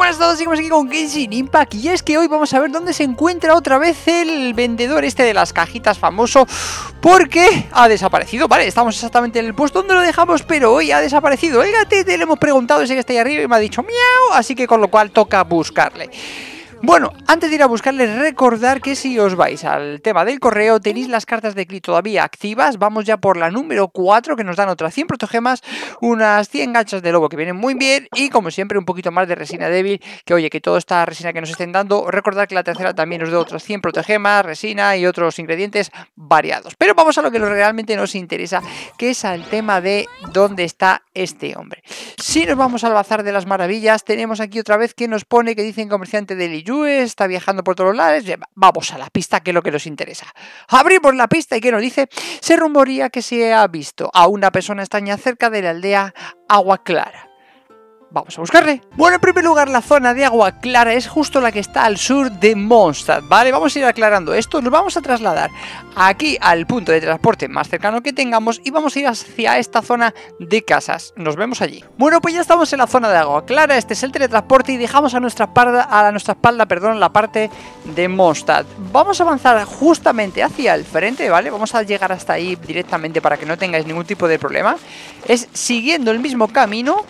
buenas a todos, seguimos aquí con Genshin Impact y es que hoy vamos a ver dónde se encuentra otra vez el vendedor este de las cajitas famoso porque ha desaparecido, vale, estamos exactamente en el puesto donde lo dejamos pero hoy ha desaparecido, el gatete le hemos preguntado ese que está ahí arriba y me ha dicho miau, así que con lo cual toca buscarle bueno, antes de ir a buscarles, recordar que si os vais al tema del correo, tenéis las cartas de clic todavía activas. Vamos ya por la número 4, que nos dan otras 100 protogemas, unas 100 ganchas de lobo que vienen muy bien y, como siempre, un poquito más de resina débil. Que oye, que toda esta resina que nos estén dando, recordad que la tercera también nos da otras 100 protogemas, resina y otros ingredientes variados. Pero vamos a lo que realmente nos interesa, que es al tema de dónde está este hombre. Si nos vamos al Bazar de las Maravillas, tenemos aquí otra vez que nos pone que dicen comerciante de Liyu está viajando por todos lados. Vamos a la pista, que es lo que nos interesa. Abrimos la pista y ¿qué nos dice? Se rumoría que se ha visto a una persona extraña cerca de la aldea Agua Clara. Vamos a buscarle. Bueno, en primer lugar, la zona de agua clara es justo la que está al sur de Mondstadt, ¿vale? Vamos a ir aclarando esto, nos vamos a trasladar aquí al punto de transporte más cercano que tengamos y vamos a ir hacia esta zona de casas. Nos vemos allí. Bueno, pues ya estamos en la zona de agua clara, este es el teletransporte y dejamos a nuestra, espalda, a nuestra espalda perdón, la parte de Mondstadt. Vamos a avanzar justamente hacia el frente, ¿vale? Vamos a llegar hasta ahí directamente para que no tengáis ningún tipo de problema. Es siguiendo el mismo camino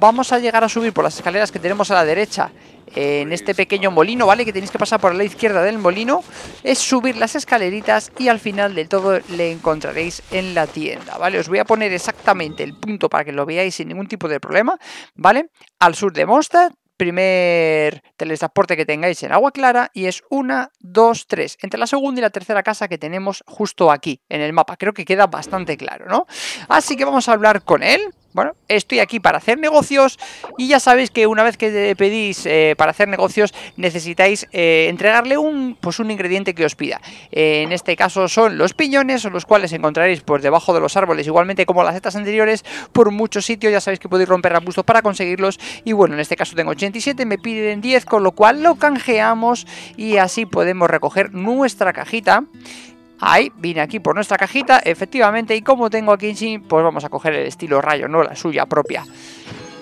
Vamos a llegar a subir por las escaleras que tenemos a la derecha en este pequeño molino, ¿vale? Que tenéis que pasar por la izquierda del molino. Es subir las escaleritas y al final del todo le encontraréis en la tienda, ¿vale? Os voy a poner exactamente el punto para que lo veáis sin ningún tipo de problema, ¿vale? Al sur de Monster, primer teletransporte que tengáis en agua clara y es una, dos, tres, entre la segunda y la tercera casa que tenemos justo aquí en el mapa. Creo que queda bastante claro, ¿no? Así que vamos a hablar con él bueno, estoy aquí para hacer negocios y ya sabéis que una vez que pedís eh, para hacer negocios necesitáis eh, entregarle un, pues un ingrediente que os pida. Eh, en este caso son los piñones, los cuales encontraréis por debajo de los árboles, igualmente como las setas anteriores, por muchos sitios, ya sabéis que podéis romper arbustos para conseguirlos y bueno, en este caso tengo 87, me piden 10, con lo cual lo canjeamos y así podemos recoger nuestra cajita Ahí, vine aquí por nuestra cajita, efectivamente, y como tengo aquí en sí pues vamos a coger el estilo rayo, no la suya propia.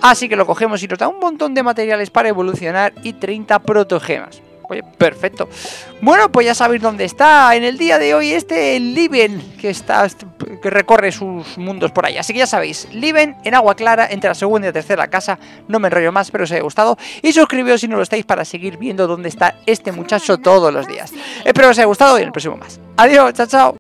Así que lo cogemos y nos da un montón de materiales para evolucionar y 30 protogemas. Oye, perfecto. Bueno, pues ya sabéis dónde está en el día de hoy este Liven que está que recorre sus mundos por allá. Así que ya sabéis, Liven en agua clara entre la segunda y la tercera casa. No me enrollo más, pero os haya gustado y suscribíos si no lo estáis para seguir viendo dónde está este muchacho todos los días. Espero os haya gustado y en el próximo más. Adiós, chao, chao.